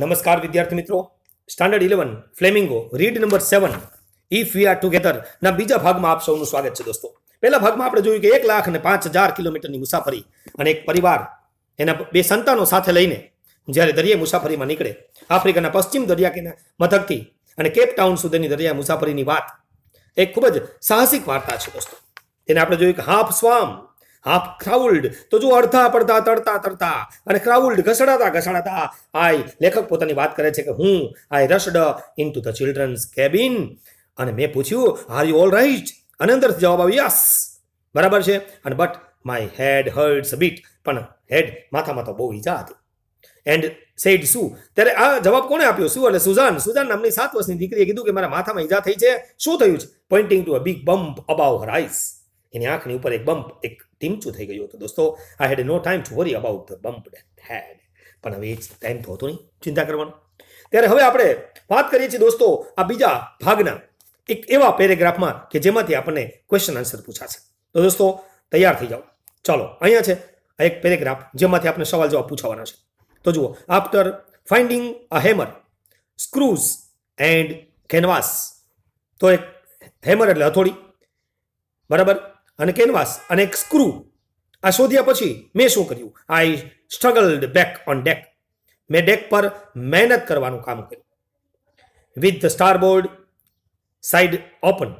નમસ્કાર વિદ્યાર્થી મિત્રો standard eleven Flamingo read number seven if we are together ના બીજા ભાગમાં આપ સૌનું સ્વાગત છે દોસ્તો પહેલા ભાગમાં આપણે જોયું કે એક લાખ અને પાંચ હજાર કિલોમીટરની મુસાફરી અને એક પરિવાર એના બે સંતાનો સાથે લઈને જ્યારે દરિયા મુસાફરીમાં નીકળે આફ્રિકાના પશ્ચિમ દરિયાકીના મથકથી અને કેપ ટાઉન સુધીની દરિયા મુસાફરીની વાત એક ખૂબ જ સાહસિક વાર્તા છે દોસ્તો એને આપણે જોયું કે હાફ સ્વામ હાફ ક્રાઉલ્ડ તો જો અડધા પડધા તડતા તડતા અને ક્રાઉલ્ડ ઘસડાતા ઘસડાતા આય લેખક પોતાની વાત કરે છે કે હું I rushed into the children's cabin અને મેં પૂછ્યું આર યુ ઓલ રાઈટ અને અંદર જવાબ આવ્યો યસ બરાબર છે અને but my head hurts bit પણ હેડ માથામાં તો બહુ ઈજા હતી એન્ડ સેડ શું ત્યારે આ જવાબ કોણે આપ્યો શું એટલે સુઝાન સુઝાન નામની સાત વર્ષની દીકરીએ કીધું કે મારા માથામાં ઈજા થઈ છે શું થયું છે pointing to a big bump above her eyes એની આંખની ઉપર એક બમ્પ એક ટીમચું થઈ ગયું હતું દોસ્તો I had no time to worry about the bump head પણ હવે એ ટાઈમ તો હતો નહીં ચિંતા કરવાનો ત્યારે હવે આપણે વાત કરીએ છીએ દોસ્તો આ બીજા ભાગના એક એવા પેરેગ્રાફમાં કે જેમાંથી આપણને ક્વેશ્ચન આન્સર પૂછાશે તો દોસ્તો તૈયાર થઈ જાઓ ચાલો અહીંયા છે આ એક પેરેગ્રાફ જેમાંથી આપણે સવાલ જવાબ પૂછાવાના છે તો જુઓ after finding a hammer screws and canvas તો એક હેમર એટલે હથોડી બરાબર અને કેનવાસ અને એક સ્ક્રૂ આ શોધ્યા પછી મેં શું કર્યું I struggled back on deck મેં ડેક પર મહેનત કરવાનું કામ કર્યું with the starboard side open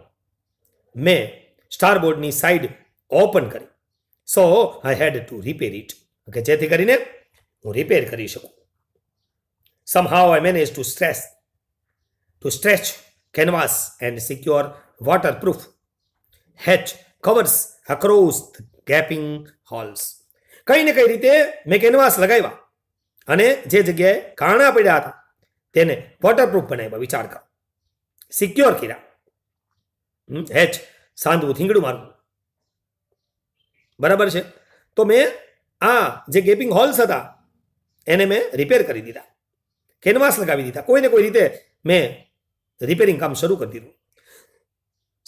મેં સ્ટારબોર્ડની સાઈડ ઓપન કરી so I had to repair it કે જેથી કરીને હું રિપેર કરી શકું somehow I manage to stress to stretch canvas and secure waterproof hatch covers across gaping holes કઈ ને કઈ રીતે મેં કેનવાસ લગાવ્યા અને જે જગ્યાએ કાણા પડ્યા હતા તેને વોટરપ્રૂફ બનાવ્યા વિચાર કરો સિક્યોર કર્યા હેચ સાંધવું થીંગડું મારવું બરાબર છે તો મેં આ જે ગેપિંગ હોલ્સ હતા એને મેં રિપેર કરી દીધા કેનવાસ લગાવી દીધા કોઈને કોઈ રીતે મેં રિપેરિંગ કામ શરૂ કરી દીધું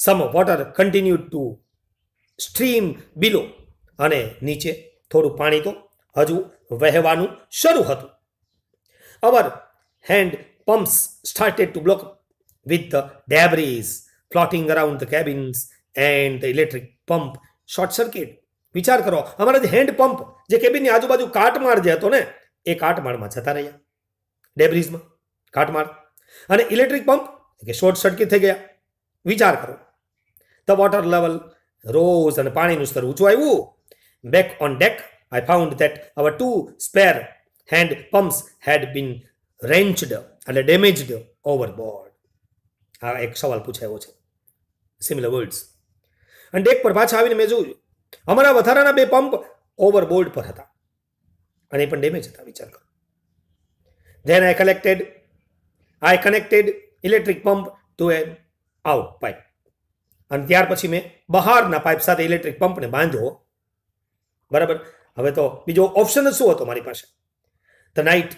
some water continue to stream below અને નીચે થોડું પાણી તો હજુ વહેવાનું શરૂ હતું our hand pumps started to block with the debris floating around the cabins and the electric pump short circuit વિચાર કરો અમારા જે હેન્ડ પંપ જે કેબિનની આજુબાજુ કાટમાળ જે હતો ને એ કાટમાળમાં જતા રહ્યા ડેબ્રીઝમાં કાટમાળ અને ઇલેક્ટ્રિક પંપ કે શોર્ટ સર્કિટ થઈ ગયા વિચાર કરો ધ વોટર લેવલ રોઝ અને પાણીનું સ્તર ઊંચું આવ્યું back on deck I found that our two spare hand pumps had been wrenched એટલે ડેમેજડ ઓવરબોર્ડ આ એક સવાલ પૂછાયો છે સિમિલર વર્ડ્સ અને ડેક પર પાછા આવીને મેં જોયું અમારા વધારાના બે પંપ ઓવરબોર્ડ પર હતા અને એ પણ ડેમેજ હતા વિચાર કરો then I collected I connected electric pump to a out pipe અને ત્યાર પછી મેં બહારના પાઇપ સાથે ઇલેક્ટ્રિક પંપને બાંધ્યો બરાબર હવે તો બીજો ઓપ્શન જ શું હતો મારી પાસે ધ નાઇટ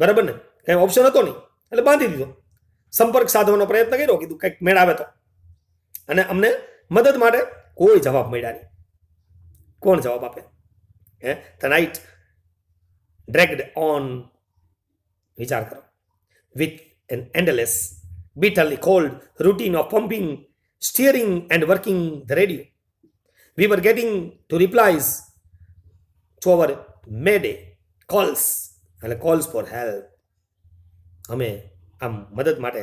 બરાબર ને કંઈ ઓપ્શન હતો નહીં એટલે બાંધી દીધો સંપર્ક સાધવાનો પ્રયત્ન કર્યો કીધું કંઈક મેળાવે તો અને અમને મદદ માટે કોઈ જવાબ મળ્યા નહીં કોણ જવાબ આપે હે ધ નાઇટ ડ્રેગડ ઓન વિચાર કરો with an endless bitterly cold routine of pumping steering and working the radio. We were getting to replies to our mayday calls એટલે કોલ્સ ફોર હેલ્પ અમે આમ મદદ માટે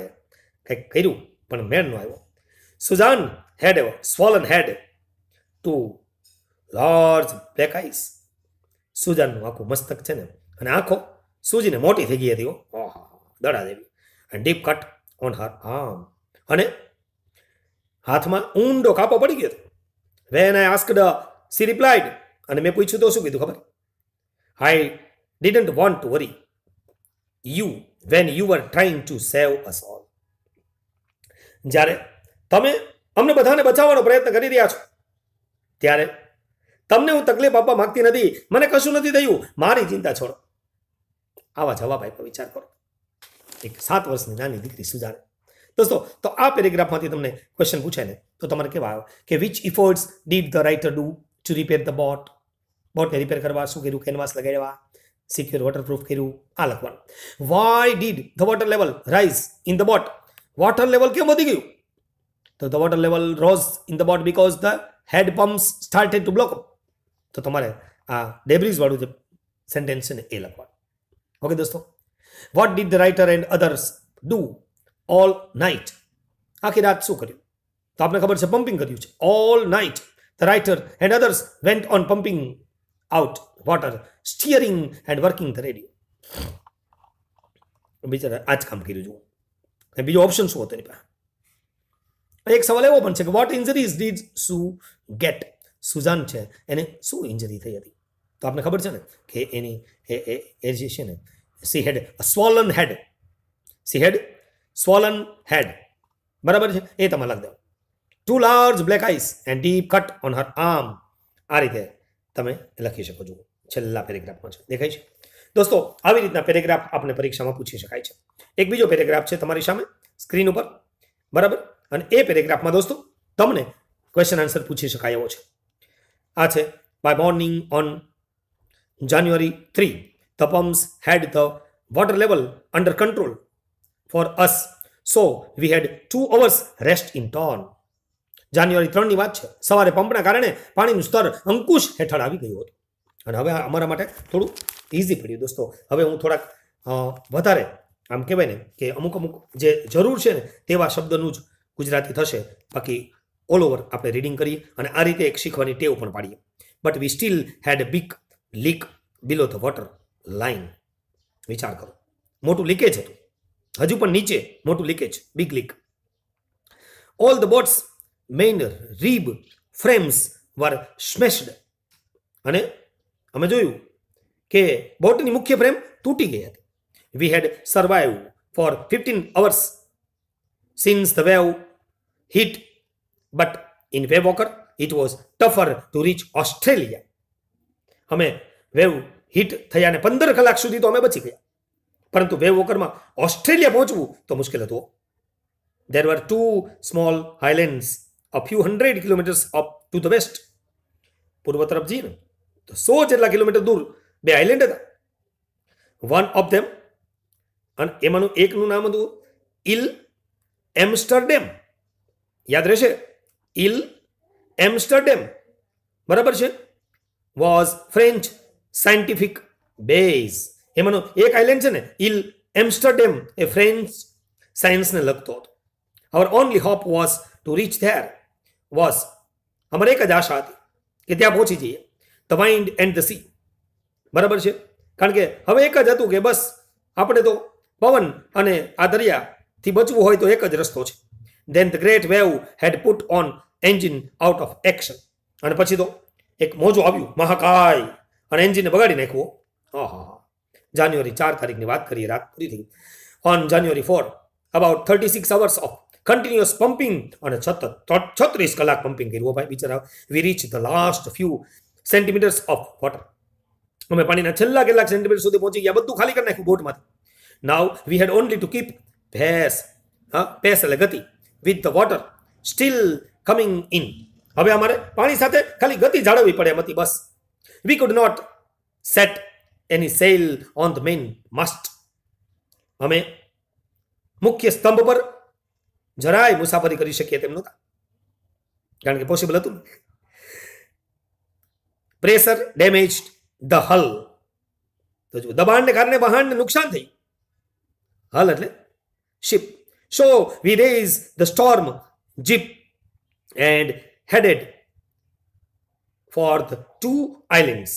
કંઈક કર્યું પણ મેળ ન આવ્યો Suzanne head swollen head two large black eyes સુજાનનું આખું મસ્તક છે ને અને આંખો સૂજીને મોટી થઈ ગઈ હતી દડા દેવી અને deep cut on her arm અને હાથમાં ઊંડો કાપો પડી ગયો હતો when I asked she replied અને મેં પૂછ્યું તો શું કીધું ખબર I didn't want to worry you when you are trying to save us all જ્યારે તમે અમને બધાને બચાવવાનો પ્રયત્ન કરી રહ્યા છો ત્યારે તમને હું તકલીફ આપવા માંગતી નથી મને કશું નથી થયું મારી ચિંતા છોડો આવા જવાબ આપ્યો વિચાર કરો એક સાત વર્ષની નાની દીકરી સુજાણે दोस्तों तो आ पेरेग्राफ में तुमने क्वेश्चन पूछा ने तो तुम्हारे के वायो के which efforts did the writer do to repair the boat boat ने रिपेयर करवा शू करू कैनवास लगाड़वा सिक्योर वॉटरप्रूफ करू आ लखवा why did the water level rise in the boat water level क्यों बधी गयू तो the water level rose in the boat because the hand pump started to block तो तुम्हारे आ डेब्रीज वालू जो सेंटेंस है ये लखवा ओके दोस्तों what deed the writer and others do all night આખી રાત શું કર્યું તો આપને ખબર છે પમ્પિંગ કર્યું છે all night the writer and others went on pumping out water steering and working the radio બિચારા આ જ કામ કર્યું છું બીજો ઓપ્શન શું હતો એની પાસે એક સવાલ એવો પણ છે કે what injuries did Sue get Suzanne છે એને શું ઇન્જરી થઈ હતી તો આપને ખબર છે ને કે એની એ જે છે ને she had a સ્વોલન head she had swollen હેડ બરાબર છે એ તમે લખી દો two large black eyes and deep cut on her arm આ રીતે તમે લખી શકો છો છેલ્લા પેરેગ્રાફમાં છે દેખાય છે દોસ્તો આવી રીતના પેરેગ્રાફ આપણે પરીક્ષામાં પૂછી શકાય છે એક બીજો પેરેગ્રાફ છે તમારી સામે સ્ક્રીન ઉપર બરાબર અને એ પેરેગ્રાફમાં દોસ્તો તમને ક્વેશ્ચન આન્સર પૂછી શકાય એવો છે આ છે by morning on January three the pumps had the water level under control for us so we had two hours rest in turn જાન્યુઆરી ત્રણની વાત છે સવારે પંપના કારણે પાણીનું સ્તર અંકુશ હેઠળ આવી ગયું હતું અને હવે અમારા માટે થોડું ઇઝી પડ્યું દોસ્તો હવે હું થોડાક વધારે આમ કહેવાય ને કે અમુક અમુક જે જરૂર છે ને તેવા શબ્દનું જ ગુજરાતી થશે બાકી ઓલ ઓવર આપણે રીડિંગ કરીએ અને આ રીતે એક શીખવાની ટેવ પણ પાડીએ but we still had big leak below the water line વિચાર કરો મોટું લીકેજ હતું હજુ પણ નીચે મોટું leakage big leak all the boat's main rib frames were smashed અને અમે જોયું કે બોટની મુખ્ય ફ્રેમ તૂટી ગઈ હતી we had survive for fifteen hours since the wave hit but in Wavewalker it was tougher to reach Australia અમે wave hit થયા થયાને પંદર કલાક સુધી તો અમે બચી ગયા પરંતુ બે વોકરમાં ઓસ્ટ્રેલિયા પહોંચવું તો મુશ્કેલ હતું there were two small highlands a few hundred kilometres up to the west પૂર્વ તરફ જઈએ તો સો જેટલા કિલોમીટર દૂર બે આઇલેન્ડ હતા વન ઓફ ધેમ અને એમાંનું એકનું નામ હતું ઇલ એમ્સ્ટરડેમ યાદ રહેશે ઇલ એમ્સ્ટરડેમ બરાબર છે વોઝ ફ્રેન્ચ સાયન્ટિફિક બેઝ એમાંનો એક આઇલેન્ડ છે ને ઇલ એમ્સ્ટરડેમ એ ફ્રેન્ચ સાયન્સને લગતો હતો our only hope was to reach there was અમારે એક જ આશા હતી કે ત્યાં પહોંચી જઈએ the mind and the sea બરાબર છે કારણ કે હવે એક જ હતું કે બસ આપણે તો પવન અને આ દરિયાથી બચવું હોય તો એક જ રસ્તો છે then the great wave had put on engine out of action અને પછી તો એક મોજો આવ્યું મહાકાય અને એન્જિનને બગાડી નાખવો હા હા જાન્યુઆરી ચાર તારીખની વાત કરીએ રાત પૂરી થઈ on January four about thirty six hours of continuous pumping અને સતત છત્રીસ કલાક પમ્પિંગ કર્યું ભાઈ બિચારા we reach the last few centimetres of water અમે પાણીના છેલ્લા કેટલાક સેન્ટીમીટર સુધી પહોંચી ગયા બધું ખાલી કરી નાખ્યું બોટમાંથી now we had only to keep ભેસ હા પેસ એટલે ગતિ with the water still coming in હવે અમારે પાણી સાથે ખાલી ગતિ જાળવવી પડે એમ હતી બસ we could not set any sail on the main mast અમે મુખ્ય સ્તંભ પર જરાય મુસાફરી કરી શકીએ તેમ નહોતા કારણ કે પોસિબલ હતું પ્રેશર ડેમેજ ધ હલ તો જો દબાણને કારણે વહાણને નુકસાન થઈ હલ એટલે ship so we raise the storm jib and headed for the two islands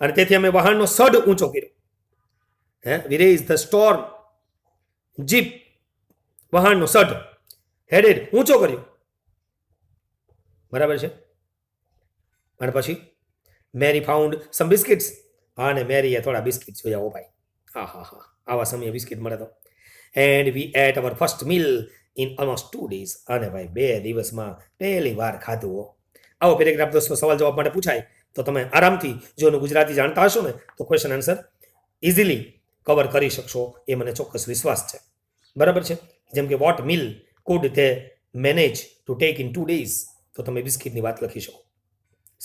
અને તેથી અમે વાહનનો સડ ઊંચો કર્યો હે વી ધ સ્ટોર્મ જીપ વાહનનો સડ હેડેડ ઊંચો કર્યો બરાબર છે અને પછી મેરી ફાઉન્ડ સમ બિસ્કિટ્સ અને મેરીએ થોડા બિસ્કિટ જોયા ઓ ભાઈ હા હા હા આવા સમયે બિસ્કિટ મળે તો and we ate our first meal in almost two days અને ભાઈ બે દિવસમાં પહેલી વાર ખાધું હો આવો પેરેગ્રાફ દોસ્તો સવાલ જવાબ માટે પૂછાય તો તમે આરામથી જો એનું ગુજરાતી જાણતા હશો ને તો ક્વેશ્ચન આન્સર ઇઝીલી કવર કરી શકશો એ મને ચોક્કસ વિશ્વાસ છે બરાબર છે જેમ કે what meal could they manage to take in two days તો તમે બિસ્કિટની વાત લખી શકો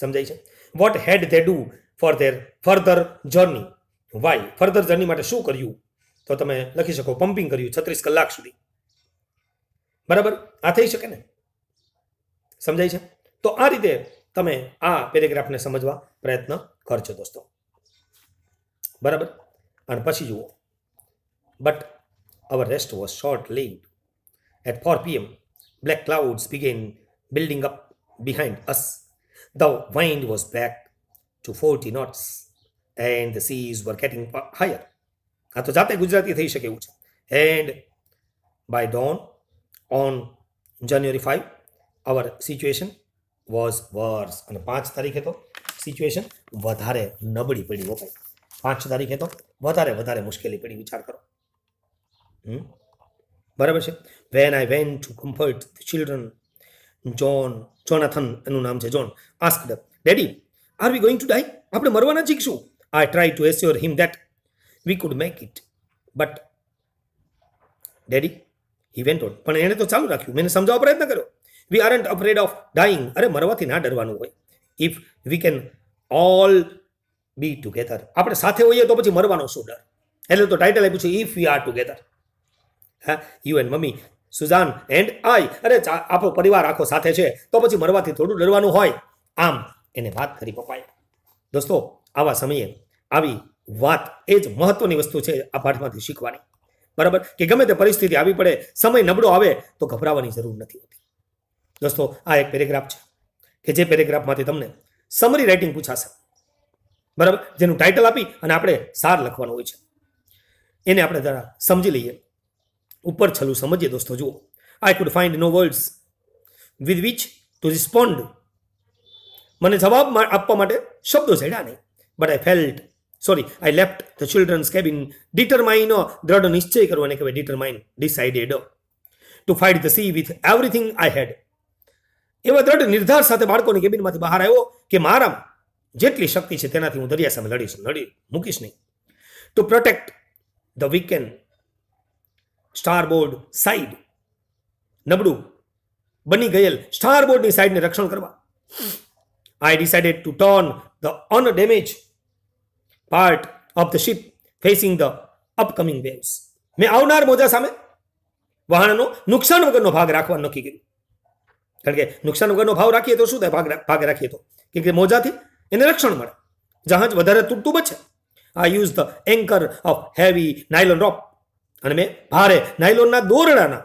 સમજાય છે what had they do for their further journey why further journey માટે શું કર્યું તો તમે લખી શકો પમ્પિંગ કર્યું છત્રીસ કલાક સુધી બરાબર આ થઈ શકે ને સમજાય છે તો આ રીતે તમે આ પેરેગ્રાફને સમજવા પ્રયત્ન કરજો દોસ્તો બરાબર અને પછી જુઓ but our rest was short lived at four PM black clouds began building up behind us the wind was back to forty knots and seas were getting higher આ તો જાતે ગુજરાતી થઈ શકે એવું છે and by dawn on January 5, our situation was worse અને પાંચ તારીખે તો સિચ્યુએશન વધારે નબળી પડી હો ભાઈ પાંચ તારીખે તો વધારે વધારે મુશ્કેલી પડી વિચાર કરો બરાબર છે when I went to comfort children Jon Jonathan એનું નામ છે Jon ask daddy are we going to die આપણે મરવાના શીખશું I try to assure him that we could make it but daddy he went on પણ એણે તો ચાલુ રાખ્યું મેં સમજાવવા પ્રયત્ન કર્યો we aren't afraid of dying અરે મરવાથી ના ડરવાનું હોય if we can all be together આપણે સાથે હોઈએ તો પછી મરવાનો શું ડર એટલે તો ટાઇટલ આપ્યું છે ઇફ વી આર ટુગેધર હા you and mummy Suzanne and I અરે આપણો પરિવાર આખો સાથે છે તો પછી મરવાથી થોડું ડરવાનું હોય આમ એને વાત કરી પપ્પાએ દોસ્તો આવા સમયે આવી વાત એ જ મહત્વની વસ્તુ છે આ પાઠમાંથી શીખવાની બરાબર કે ગમે તે પરિસ્થિતિ આવી પડે સમય નબળો આવે તો ગભરાવાની જરૂર નથી હોતી દોસ્તો આ એક પેરેગ્રાફ છે કે જે પેરેગ્રાફમાંથી તમને સમરી રાઇટિંગ પૂછાશે બરાબર જેનું ટાઇટલ આપી અને આપણે સાર લખવાનું હોય છે એને આપણે જરા સમજી લઈએ ઉપર છલું સમજીએ દોસ્તો જુઓ I could find no words with which to respond મને જવાબ આપવા માટે શબ્દો છેડ્યા નહીં but I felt sorry I left the children's cabin determine દ્રઢ નિશ્ચય કરવાને કહેવાય determine decided to fight the sea with everything I had એવા દ્રઢ નિર્ધાર સાથે બાળકોની કેબિનમાંથી બહાર આવ્યો કે મારામાં જેટલી શક્તિ છે તેનાથી હું દરિયા સામે લડીશ લડી મૂકીશ નહીં to protect the weakened starboard side નબળું બની ગયેલ સ્ટારબોર્ડની સાઈડને રક્ષણ કરવા I decided to turn the undamaged part of the ship facing the upcoming waves મેં આવનાર મોજા સામે વહાણનો નુકસાન વગરનો ભાગ રાખવાનું નક્કી કર્યું કારણ કે નુકસાન વગરનો ભાવ રાખીએ તો શું થાય ભાગ ભાગ રાખીએ તો કે મોજાથી એને રક્ષણ મળે જહાજ વધારે તૂટતું બચે આ use the anchor of heavy nylon rope અને મેં ભારે નાયલોનના દોરડાના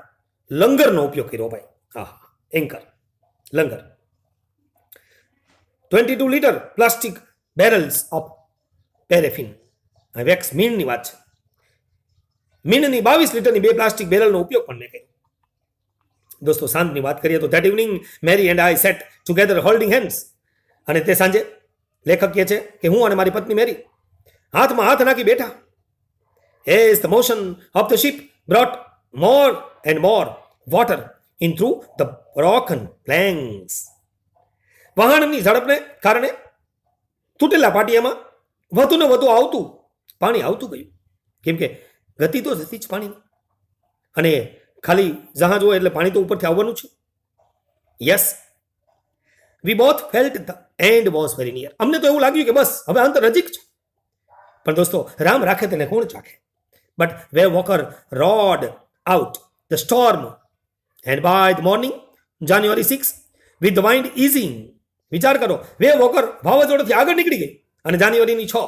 લંગરનો ઉપયોગ કર્યો ભાઈ હા એન્કર લંગર twenty two litre plastic barrels of paraffin wax મીણની વાત છે મીણની બાવીસ લીટરની બે પ્લાસ્ટિક બેરલનો ઉપયોગ પણ મેં કર્યો દોસ્તો સાંજની વાત કરીએ તો that evening Mary and I sat together holding hands અને તે સાંજે લેખક કહે છે કે હું અને મારી પત્ની મેરી હાથમાં હાથ નાખી બેઠા as the motion of the ship brought more and more water in through the broken planks વહાણની ઝડપને કારણે તૂટેલા પાટિયામાં વધુ ને વધુ આવતું પાણી આવતું ગયું કેમ કે ગતિ તો જતી જ પાણી અને ખાલી જહાજ હોય એટલે પાણી તો ઉપરથી આવવાનું છે yes we both felt the end was very near અમને તો એવું લાગ્યું કે બસ હવે અંત નજીક છે પણ દોસ્તો રામ રાખે તેને કોણ ચાખે but Wavewalker rode out the storm and by the morning January six with mind easing વિચાર કરો વે વોકર વાવાઝોડાથી આગળ નીકળી ગઈ અને જાન્યુઆરીની છ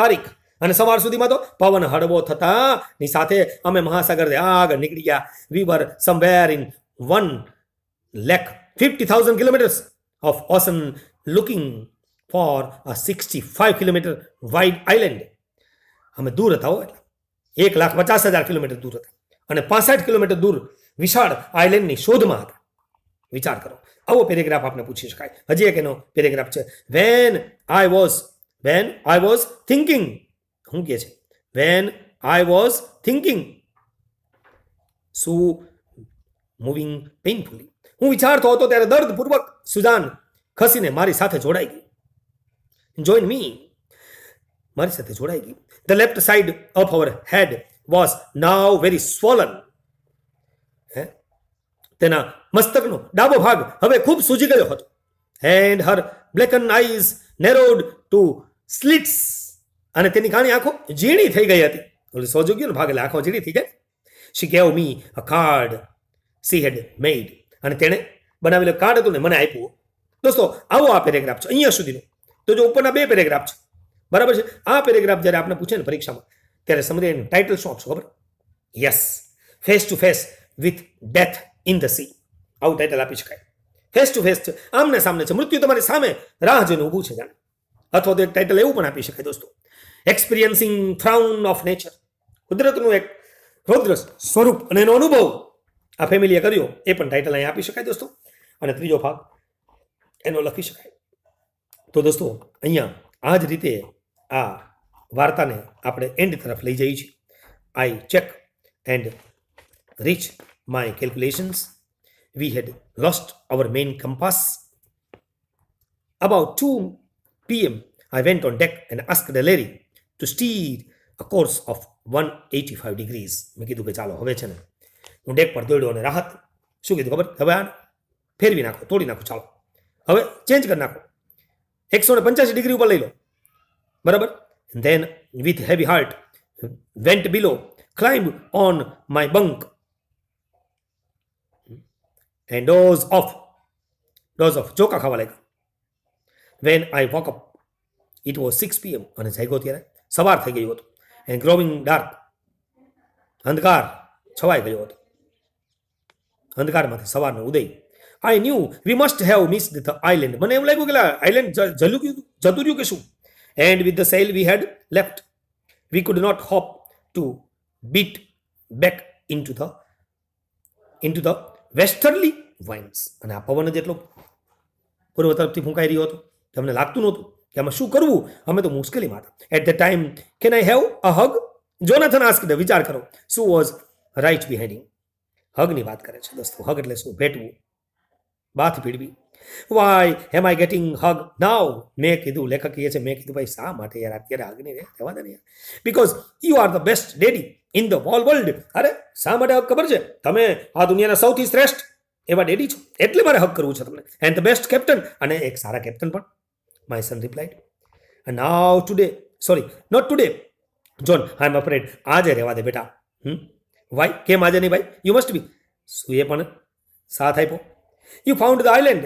તારીખ અને સવાર સુધીમાં તો પવન હળવો થતા ની સાથે અમે મહાસાગર આગળ નીકળી ગયા we were somewhere in one lakh fifty thousand kilometres of ocean looking for a sixty five kilometre wide island અમે દૂર હતા હો એટલે એક લાખ પચાસ હજાર કિલોમીટર દૂર હતા અને પાસઠ કિલોમીટર દૂર વિશાળ આઈલેન્ડની શોધમાં હતા વિચાર કરો આવો પેરેગ્રાફ આપને પૂછી શકાય હજી એક એનો પેરેગ્રાફ છે when I was when I was thinking શું કહે છે વેન આઈ વોઝ થિંકિંગ શું મૂવિંગ પેઇનફુલી હું વિચારતો હતો ત્યારે દર્દપૂર્વક સુજાન ખસીને મારી સાથે જોડાઈ ગઈ જોઈન મી મારી સાથે જોડાઈ ગઈ the left side of our head was now very swollen હે તેના મસ્તકનો ડાબો ભાગ હવે ખૂબ સૂજી ગયો હતો and her black and eyes narrowed to slits અને તેની કહાણી આંખો ઝીણી થઈ ગઈ હતી એટલે સોજો ગયો ને ભાગ એટલે આંખો ઝીણી થઈ જાય she gave me a card she had made અને તેણે બનાવેલો કાર્ડ હતું ને મને આપ્યું દોસ્તો આવો આ પેરેગ્રાફ છે અહીંયા સુધીનો તો જો ઉપરના બે પેરેગ્રાફ છે બરાબર છે આ પેરેગ્રાફ જ્યારે આપણે પૂછે ને પરીક્ષામાં ત્યારે સમજાય એનું ટાઇટલ શું આપશો ખબર yes face to face with death in the sea આવું ટાઇટલ આપી શકાય ફેસ ટુ ફેસ છે આમને સામને છે મૃત્યુ તમારી સામે રાહ જોઈને ઊભું છે જાણે અથવા તો એક ટાઇટલ એવું પણ આપી શકાય દોસ્તો એક્સપિરિયન્સિંગ થ્રાઉન ઓફ નેચર કુદરતનું એક રૌદ્ર સ્વરૂપ અને એનો અનુભવ આ ફેમિલીએ કર્યો એ પણ ટાઇટલ અહીં આપી શકાય દોસ્તો અને ત્રીજો ભાગ એનો લખી શકાય તો દોસ્તો અહીંયા આ જ રીતે આ વાર્તાને આપણે એન્ડ તરફ લઈ જઈએ છીએ I check and reach my calculations we had lost our main compass about two PM I went on deck and ask the Larry to steer a course of one eighty five degrees મેં કીધું કે ચાલો હવે છે ને હું deck પર દોડ્યો અને રાહત શું કીધું ખબર હવે આ ફેરવી નાખો તોડી નાખો ચાલો હવે ચેન્જ કરી નાખો એકસો ને પંચ્યાસી ડિગ્રી ઉપર લઈ લો બરાબર then with heavy heart went below climb on my bunk and doze of doze of ચોખા ખાવા લાગ્યા when I woke up it was six PM અને જાગ્યો ત્યારે સવાર થઈ ગયું હતું એન્ડ ગ્રોવિંગ ડાર્ક અંધકાર છવાઈ ગયો હતો અંધકારમાંથી સવારનો ઉદય I knew we must have miss the island મને એમ લાગ્યું કે આઈલેન્ડ જલુક્યું જતું રહ્યું કે શું and with the sail we had left we could not hope to beat back into the into the westerly winds અને આ પવન જ એટલો પૂર્વ તરફથી ફૂંકાઈ રહ્યો હતો તમને લાગતું નહોતું કે આમાં શું કરવું અમે તો મુશ્કેલીમાં હતા at the time can I have a hug Jonathan ask the વિચાર કરો શું વોઝ રાઈટ બિહાઇન્ડ હિમ હગની વાત કરે છે દોસ્તો હગ એટલે શું ભેટવું બાથ ભીડવી વાય હેમ આઈ ગેટિંગ હગ નાવ મેં કીધું લેખક કહે છે મેં કીધું ભાઈ શા માટે યાર અત્યારે આગની રે રહેવા દે યાર because you are the best daddy in the whole world અરે શા માટે હક ખબર છે તમે આ દુનિયાના સૌથી શ્રેષ્ઠ એવા ડેડી છો એટલે મારે હક કરવું છે તમને એન્ડ ધ બેસ્ટ કેપ્ટન અને એક સારા કેપ્ટન પણ My son replied. And now today, sorry, not today. John, I am afraid. આજે રહેવા દે બેટા હમ વાય કેમ આજે નહીં ભાઈ યુ મસ્ટ બી એ પણ સાથ આપ્યો યુ ફાઉન્ડ ધ આઇલેન્ડ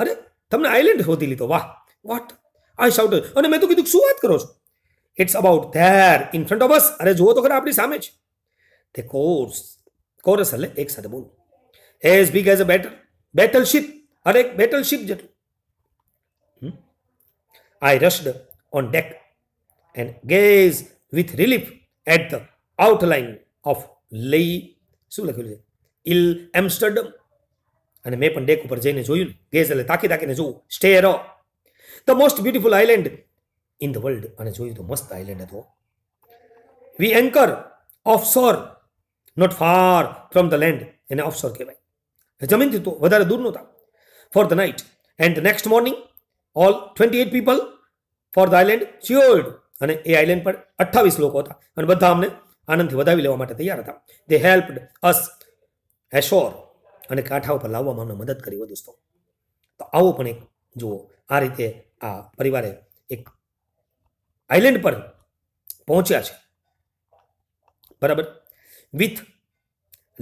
અરે તમને આઈલેન્ડ શોધી લીધો વાહ વોટ આઈ શાઉટ અને મેં તો કીધું શું વાત કરો છો it's about there in front of us અરે જુઓ તો ખરા આપણી સામે જ તે કોર્સ કોરસ એટલે એક સાથે બોલું as big as a battle battleship અરે એક બેટલ શિપ જેટલું I rushed on deck and gazed with relief at the outline of લઈ શું લખેલું છે ઇલ એમ્સ્ટરડમ અને મેં પણ ડેક ઉપર જઈને જોયું ગેઝ એટલે તાકી તાકીને જોવું stay the most beautiful island in the world અને જોયું તો મસ્ત આઇલેન્ડ હતો we anchor off shore not far from the land એને ઓફ સોર કહેવાય જમીનથી તો વધારે દૂર નહોતા for the night and the next morning all twenty eight people for the island shored અને એ આઈલેન્ડ પર અઠ્ઠાવીસ લોકો હતા અને બધા અમને આનંદથી વધાવી લેવા માટે તૈયાર હતા દે હેલ્પડ અસ હેશોર અને કાંઠા ઉપર લાવવામાં અમને મદદ કરી દોસ્તો તો આવો પણ એક જુઓ આ રીતે આ પરિવારે એક આઈલેન્ડ પર પહોંચ્યા છે બરાબર with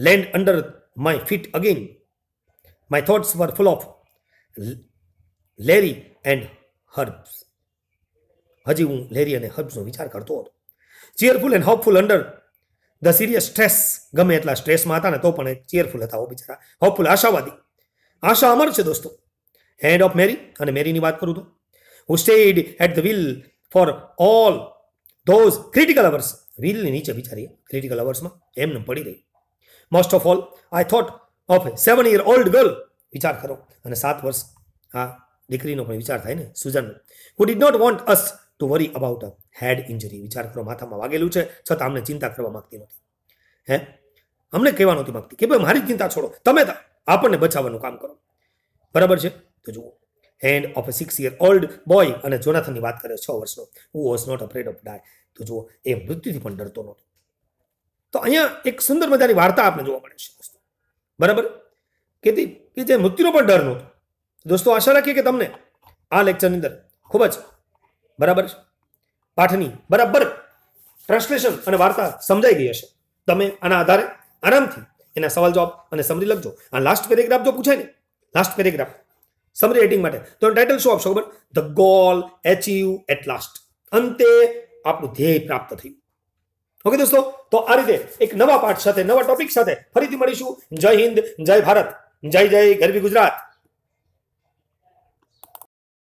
land under my feet again my thoughts were full of Larry and herbs હજી હું લેરી અને હર્બ્સનો વિચાર કરતો હતો cheerful and hopeful under the serious stress ગમે એટલા સ્ટ્રેસમાં હતા ને તો પણ ચિયરફુલ હતા ઓ બિચારા હોપફુલ આશાવાદી આશા અમર છે દોસ્તો હેન્ડ ઓફ મેરી અને મેરીની વાત કરું તો હું stayed at the wheel for all those critical hours વિલની નીચે વિચારીએ ક્રિટિકલ અવર્સમાં એમને પડી રહી most of all I thought of seven year old girl વિચાર કરો અને સાત વર્ષ આ દીકરીનો પણ વિચાર થાય ને Susan who did not want us to worry about a head injury વિચાર કરો માથામાં વાગેલું છે છતાં અમને ચિંતા કરવા માંગતી નથી હે અમને કહેવા નહોતી માગતી કે ભાઈ મારી ચિંતા છોડો તમે તો આપણને બચાવવાનું કામ કરો બરાબર છે તો જુઓ hand of a six year old boy અને જોનાથનની વાત કરે છ વર્ષનો who was not afraid of die તો જુઓ એ મૃત્યુથી પણ ડરતો નહોતો તો અહીંયા એક સુંદર મજાની વાર્તા આપણે જોવા મળે છે બરાબર કે જે મૃત્યુનો પણ ડર નહોતો દોસ્તો આશા રાખીએ કે તમને આ લેક્ચરની અંદર ખૂબ જ બરાબર પાઠની બરાબર ટ્રાન્સલેશન અને વાર્તા સમજાઈ ગઈ હશે તમે આના આધારે આરામથી એના સવાલ જવાબ અને સમજી લખજો આ લાસ્ટ પેરેગ્રાફ જો પૂછાય ને લાસ્ટ પેરેગ્રાફ સમરી રેટિંગ માટે તો ટાઇટલ શું આપશો ખબર the goal achieve at last અંતે આપણું ધ્યેય પ્રાપ્ત થયું ઓકે દોસ્તો તો આ રીતે એક નવા પાઠ સાથે નવા ટોપિક સાથે ફરીથી મળીશું જય હિન્દ જય ભારત જય જય ગરબી ગુજરાત